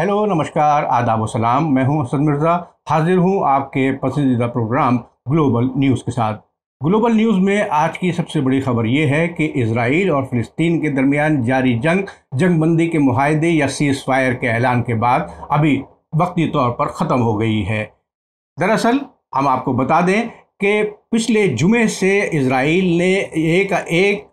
hello नमस्कार आदाब सलाम मैं हूं असद मिर्ज़ा हाजिर हूं आपके पसंदीदा प्रोग्राम ग्लोबल न्यूज़ के साथ ग्लोबल न्यूज़ में आज की सबसे बड़ी खबर यह है कि इसराइल और फ़लस्तीन के दरमियान जारी जंग जंगबंदी के माहदे या सीज़ फायर के ऐलान के बाद अभी वक्ती तौर पर ख़त्म हो गई है दरअसल हम आपको बता दें कि पिछले जुमे से इसराइल ने एक एक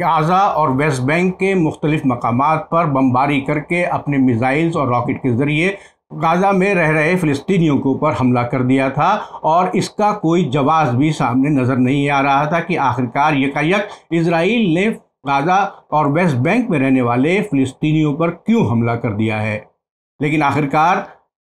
गाज़ा और वेस्ट बैंक के मुख्तलिफ मकाम पर बमबारी करके अपने मिज़ाइल्स और रॉकेट के ज़रिए गाज़ा में रह रहे फ़िलिस्तीनियों के ऊपर हमला कर दिया था और इसका कोई जवाब भी सामने नज़र नहीं आ रहा था कि आखिरकार यकायक इसराइल ने गाज़ा और वेस्ट बैंक में रहने वाले फ़िलिस्तीनियों पर क्यों हमला कर दिया है लेकिन आखिरकार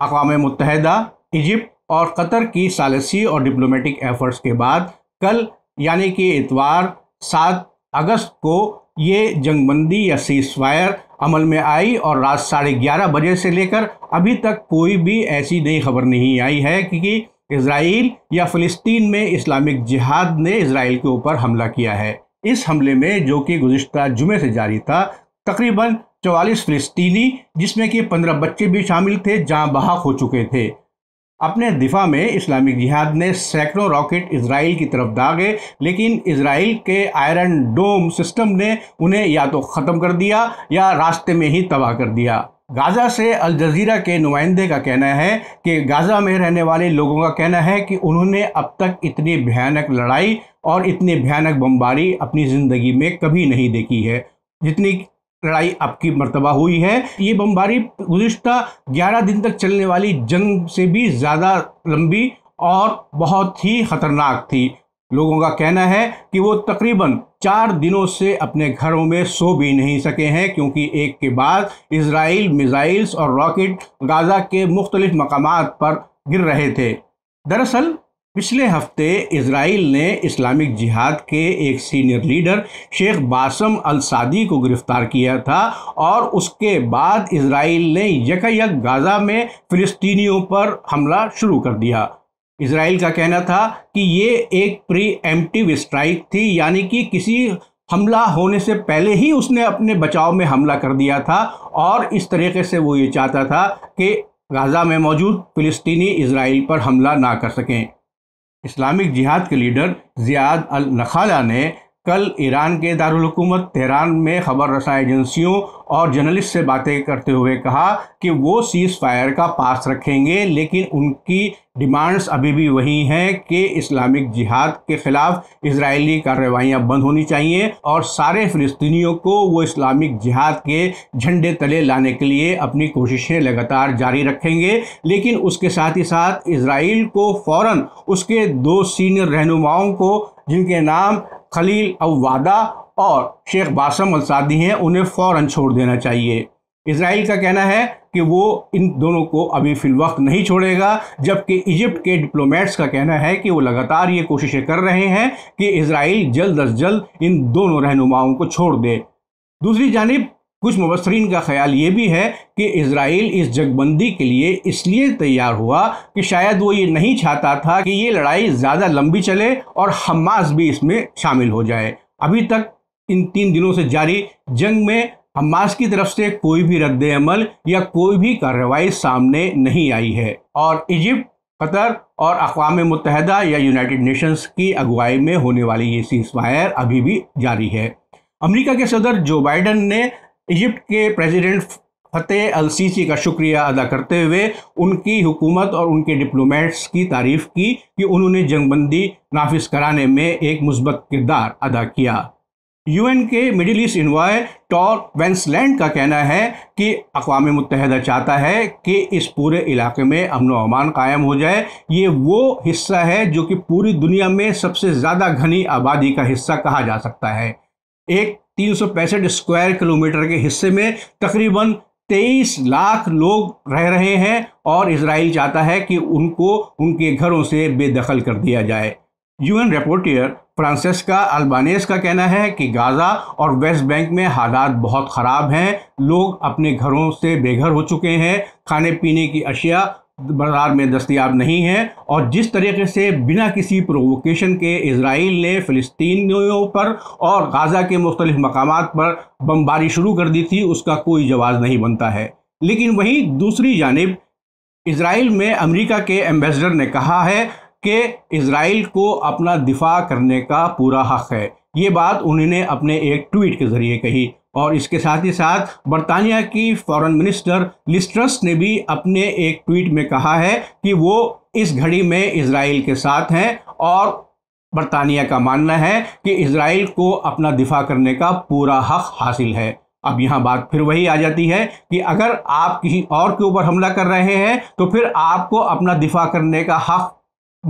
अकवा मुतहदा इजिप्ट और कतर की सालसी और डिप्लोमेटिक एफर्ट्स के बाद कल यानी कि इतवार सात अगस्त को ये जंगबंदी या सीजफायर अमल में आई और रात साढ़े ग्यारह बजे से लेकर अभी तक कोई भी ऐसी नई खबर नहीं आई है कि इसराइल या फ़लस्तीन में इस्लामिक जिहाद ने इसराइल के ऊपर हमला किया है इस हमले में जो कि गुजशत जुमे से जारी था तकरीबन चवालीस फ़लस्तीनी जिसमें कि पंद्रह बच्चे भी शामिल थे जहाँ बहा हो चुके थे अपने दिफा में इस्लामिक जिहाद ने सैकड़ों रॉकेट इसराइल की तरफ दागे लेकिन इसराइल के आयरन डोम सिस्टम ने उन्हें या तो ख़त्म कर दिया या रास्ते में ही तबाह कर दिया गाज़ा से अल जजीरा के नुमाइंदे का कहना है कि गाज़ा में रहने वाले लोगों का कहना है कि उन्होंने अब तक इतनी भयानक लड़ाई और इतनी भयानक बमबारी अपनी ज़िंदगी में कभी नहीं देखी है जितनी लड़ाई अब की मरतबा हुई है ये बमबारी गुजशत ग्यारह दिन तक चलने वाली जंग से भी ज़्यादा लंबी और बहुत ही ख़तरनाक थी लोगों का कहना है कि वो तकरीबन चार दिनों से अपने घरों में सो भी नहीं सके हैं क्योंकि एक के बाद इसराइल मिज़ाइल्स और रॉकेट गाज़ा के मुख्तलिफ मकाम पर गिर रहे थे दरअसल पिछले हफ्ते इसराइल ने इस्लामिक जिहाद के एक senior leader Sheikh Bassam al Saadi को गिरफ्तार किया था और उसके बाद इसराइल ने यक गाज़ा में फिलिस्तीनियों पर हमला शुरू कर दिया इसराइल का कहना था कि ये एक प्री एम्प्टिव स्ट्राइक थी यानी कि किसी हमला होने से पहले ही उसने अपने बचाव में हमला कर दिया था और इस तरीके से वो ये चाहता था कि गाज़ा में मौजूद फिलिस्तीनी इसराइल पर हमला ना कर सकें इस्लामिक जिहाद के लीडर जियाद अल नखाला ने कल ईरान के दारकूमत तेहरान में खबर रसा एजेंसियों और जर्नलिस्ट से बातें करते हुए कहा कि वो सीज़ फायर का पास रखेंगे लेकिन उनकी डिमांड्स अभी भी वही हैं कि इस्लामिक जिहाद के ख़िलाफ़ इसराइली कार्रवाइयाँ बंद होनी चाहिए और सारे फ़िलिस्तीनियों को वो इस्लामिक जिहाद के झंडे तले लाने के लिए अपनी कोशिशें लगातार जारी रखेंगे लेकिन उसके साथ ही साथ इसराइल को फ़ौर उसके दो सीनियर रहनुमाओं को जिनके नाम खलील अवादा और शेख बासम अलसादी हैं उन्हें फ़ौर छोड़ देना चाहिए इसराइल का कहना है कि वो इन दोनों को अभी फिलवक्त नहीं छोड़ेगा जबकि इजिप्ट के डिप्लोमेट्स का कहना है कि वो लगातार ये कोशिशें कर रहे हैं कि इसराइल जल्द अज जल्द इन दोनों रहनुमाओं को छोड़ दे दूसरी जानब कुछ मुबसरीन का ख्याल ये भी है कि इसराइल इस जगबंदी के लिए इसलिए तैयार हुआ कि शायद वो ये नहीं चाहता था कि ये लड़ाई ज़्यादा लंबी चले और हमास भी इसमें शामिल हो जाए अभी तक इन तीन दिनों से जारी जंग में हमास की तरफ से कोई भी रद्द अमल या कोई भी कार्रवाई सामने नहीं आई है और इजिप्ट कतर और अकवा मुतहदा या यूनाइटेड नेशंस की अगुवाई में होने वाली ये सीज फायर अभी भी जारी है अमेरिका के सदर जो बाइडन ने इजिप्ट के प्रेसिडेंट फतेह अल सीसी का शुक्रिया अदा करते हुए उनकी हुकूमत और उनके डिप्लोमेट्स की तारीफ की कि उन्होंने जंगबंदी नाफिज कराने में एक मुस्बत किरदार अदा किया यूएन के Middle East envoy Tor Wennesland का कहना है कि अकवा मुतहदा चाहता है कि इस पूरे इलाके में अमन अमान कायम हो जाए ये वो हिस्सा है जो कि पूरी दुनिया में सबसे ज़्यादा घनी आबादी का हिस्सा कहा जा सकता है एक तीन स्क्वायर किलोमीटर के हिस्से में तकरीबन तेईस लाख लोग रह रहे हैं और इसराइल चाहता है कि उनको उनके घरों से बेदखल कर दिया जाए यूएन रिपोर्टियर फ्रांसिस्का अल्बानेस का कहना है कि गाज़ा और वेस्ट बैंक में हालात बहुत ख़राब हैं लोग अपने घरों से बेघर हो चुके हैं खाने पीने की अशिया बाजार में दस्तियाब नहीं है और जिस तरीके से बिना किसी प्रोवोकेशन के इसराइल ने फ़लस्तीनियों पर और गाज़ा के मुख्तलिफ मकाम पर बमबारी शुरू कर दी थी उसका कोई जवाब नहीं बनता है लेकिन वहीं दूसरी जानब इसराइल में अमेरिका के एम्बेसडर ने कहा है कि इसराइल को अपना दिफा करने का पूरा हक़ है ये बात उन्होंने अपने एक ट्वीट के ज़रिए कही और इसके साथ ही साथ बरतानिया की फॉरेन मिनिस्टर लिस्ट्रस ने भी अपने एक ट्वीट में कहा है कि वो इस घड़ी में इसराइल के साथ हैं और बरतानिया का मानना है कि इसराइल को अपना दिफा करने का पूरा हक हासिल है अब यहाँ बात फिर वही आ जाती है कि अगर आप किसी और के ऊपर हमला कर रहे हैं तो फिर आपको अपना दिफा करने का हक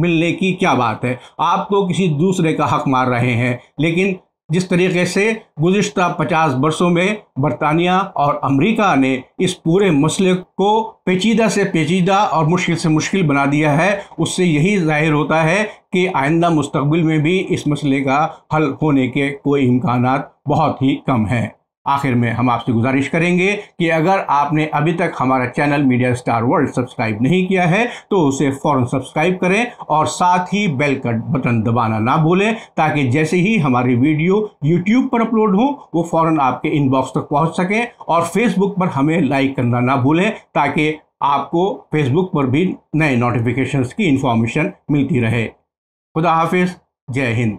मिलने की क्या बात है आप तो किसी दूसरे का हक मार रहे हैं लेकिन जिस तरीके से गुज्त पचास वर्षों में बरतानिया और अमेरिका ने इस पूरे मसले को पेचीदा से पेचीदा और मुश्किल से मुश्किल बना दिया है उससे यही जाहिर होता है कि आइंदा मुस्तबिल में भी इस मसले का हल होने के कोई इम्कान बहुत ही कम हैं आखिर में हम आपसे गुजारिश करेंगे कि अगर आपने अभी तक हमारा channel media star world subscribe नहीं किया है तो उसे फ़ौरन सब्सक्राइब करें और साथ ही बेल का बटन दबाना ना भूलें ताकि जैसे ही हमारी वीडियो यूट्यूब पर अपलोड हो वो फ़ौरन आपके इनबॉक्स तक पहुंच सके और फेसबुक पर हमें लाइक करना ना भूलें ताकि आपको फेसबुक पर भी नए नोटिफिकेशन की इन्फॉर्मेशन मिलती रहे खुदा हाफिज़ जय हिंद